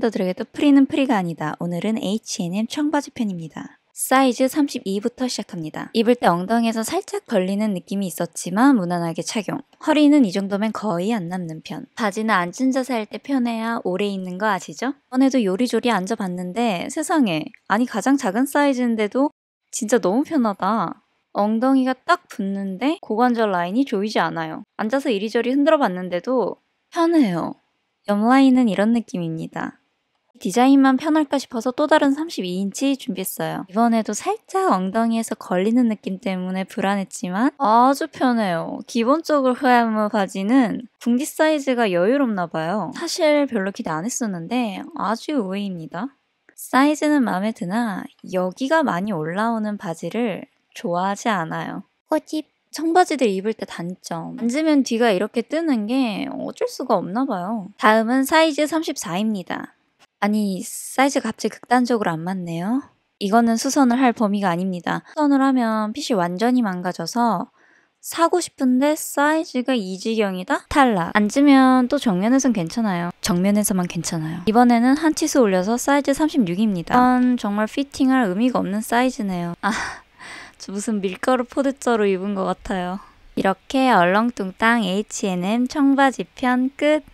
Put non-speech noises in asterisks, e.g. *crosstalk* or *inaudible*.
더들에게도 프리는 프리가 아니다. 오늘은 H&M 청바지 편입니다. 사이즈 32부터 시작합니다. 입을 때 엉덩이에서 살짝 걸리는 느낌이 있었지만 무난하게 착용. 허리는 이 정도면 거의 안 남는 편. 바지는 앉은 자세 할 때 편해야 오래 있는거 아시죠? 이번에도 요리조리 앉아봤는데 세상에 아니 가장 작은 사이즈인데도 진짜 너무 편하다. 엉덩이가 딱 붙는데 고관절 라인이 조이지 않아요. 앉아서 이리저리 흔들어 봤는데도 편해요. 옆라인은 이런 느낌입니다. 디자인만 편할까 싶어서 또 다른 32인치 준비했어요. 이번에도 살짝 엉덩이에서 걸리는 느낌 때문에 불안했지만 아주 편해요. 기본적으로 후야무 바지는 궁디 사이즈가 여유롭나 봐요. 사실 별로 기대 안 했었는데 아주 의외입니다. 사이즈는 마음에 드나 여기가 많이 올라오는 바지를 좋아하지 않아요. 꼬집 청바지들 입을 때 단점. 앉으면 뒤가 이렇게 뜨는 게 어쩔 수가 없나 봐요. 다음은 사이즈 34입니다. 아니, 사이즈가 갑자기 극단적으로 안 맞네요. 이거는 수선을 할 범위가 아닙니다. 수선을 하면 핏이 완전히 망가져서 사고 싶은데 사이즈가 이 지경이다? 탈락. 앉으면 또 정면에선 괜찮아요. 정면에서만 괜찮아요. 이번에는 한 치수 올려서 사이즈 36입니다. 이건 정말 피팅할 의미가 없는 사이즈네요. 아, *laughs* 저 무슨 밀가루 포대자로 입은 것 같아요. 이렇게 얼렁뚱땅 H&M 청바지 편 끝!